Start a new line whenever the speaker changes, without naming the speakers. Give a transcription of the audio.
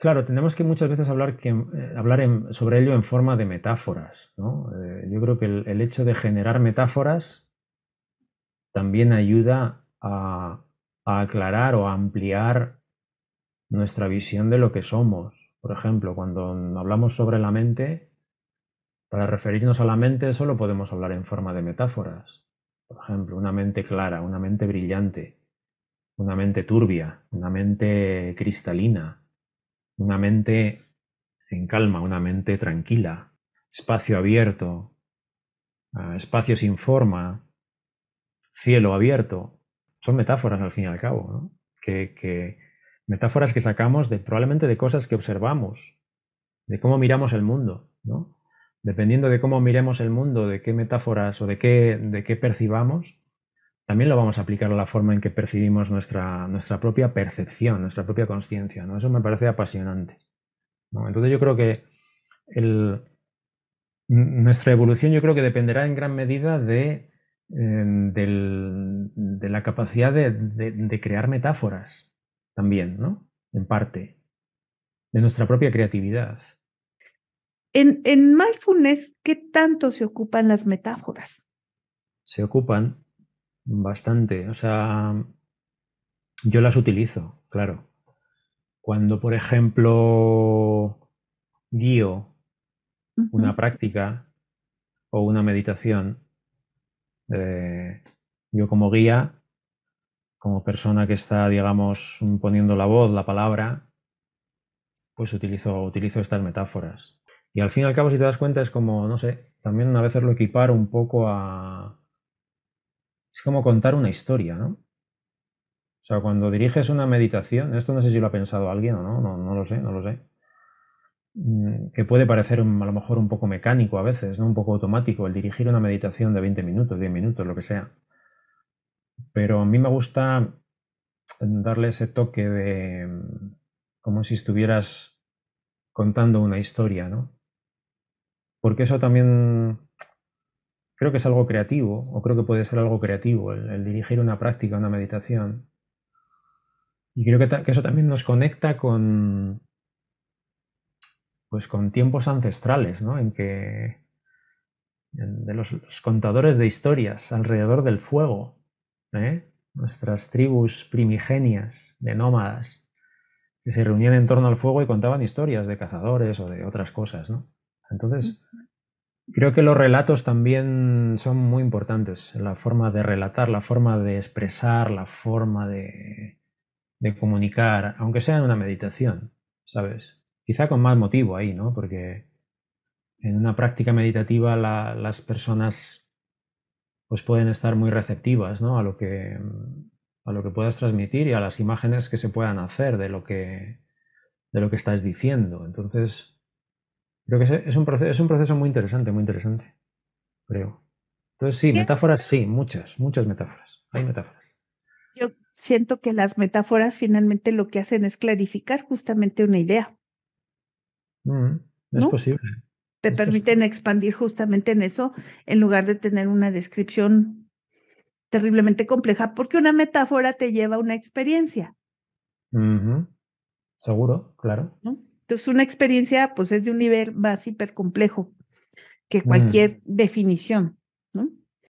Claro, tenemos que muchas veces hablar, eh, sobre ello en forma de metáforas. Eh, yo creo que el, hecho de generar metáforas también ayuda a, a, aclarar o a ampliar nuestra visión de lo que somos. Por ejemplo, cuando hablamos sobre la mente, para referirnos a la mente solo podemos hablar en forma de metáforas. Por ejemplo, una mente clara, una mente brillante, una mente turbia, una mente cristalina una mente en calma, una mente tranquila, espacio abierto, ah, espacio sin forma, cielo abierto. Son metáforas al fin y al cabo, ¿no? que, metáforas que sacamos de, probablemente de cosas que observamos, de cómo miramos el mundo. ¿no? Dependiendo de cómo miremos el mundo, de qué metáforas o de qué, de qué percibamos, también lo vamos a aplicar a la forma en que percibimos nuestra, nuestra propia percepción, nuestra propia conciencia. ¿no? Eso me parece apasionante. Entonces yo creo que nuestra evolución yo creo que dependerá en gran medida de, em, de la capacidad de, crear metáforas también, ¿no? En parte, de nuestra propia creatividad.
En, en mindfulness, ¿qué tanto se ocupan las metáforas?
Se ocupan, Bastante. O sea, yo las utilizo, claro. Cuando, por ejemplo, guío una práctica o una meditación, eh, yo como guía, como persona que está, digamos, poniendo la voz, la palabra, pues utilizo, utilizo estas metáforas. Y al fin y al cabo, si te das cuenta, es como, no sé, también a veces lo equiparo un poco a, es como contar una historia, ¿no? O sea, cuando diriges una meditación, esto no sé si lo ha pensado alguien o no, no, lo sé, no lo sé, mm, que puede parecer a lo mejor un poco mecánico a veces, ¿no? un poco automático, el dirigir una meditación de 20 minutos, 10 minutos, lo que sea. Pero a mí me gusta darle ese toque de mm, como si estuvieras contando una historia, ¿no? Porque eso también creo que es algo creativo, o creo que puede ser algo creativo, el, dirigir una práctica, una meditación. Y creo que, eso también nos conecta con, pues, con tiempos ancestrales, ¿no? En que de los, contadores de historias alrededor del fuego, ¿eh? nuestras tribus primigenias de nómadas que se reunían en torno al fuego y contaban historias de cazadores o de otras cosas, ¿no? Entonces, Creo que los relatos también son muy importantes, la forma de relatar, la forma de expresar, la forma de, de comunicar, aunque sea en una meditación, ¿sabes? Quizá con más motivo ahí, ¿no? Porque en una práctica meditativa las personas pues pueden estar muy receptivas, ¿no? A lo que a lo que puedas transmitir y a las imágenes que se puedan hacer de lo que de lo que estás diciendo. Entonces, Creo que es un, proceso, es un proceso muy interesante, muy interesante, creo. Entonces, sí, metáforas, sí, muchas, muchas metáforas. Hay metáforas.
Yo siento que las metáforas finalmente lo que hacen es clarificar justamente una idea.
Mm, es posible.
Te permiten expandir justamente en eso en lugar de tener una descripción terriblemente compleja, porque una metáfora te lleva a una experiencia.
Seguro, claro.
¿No? Entonces, una experiencia, pues, es de un nivel más complejo que mm. cualquier definición.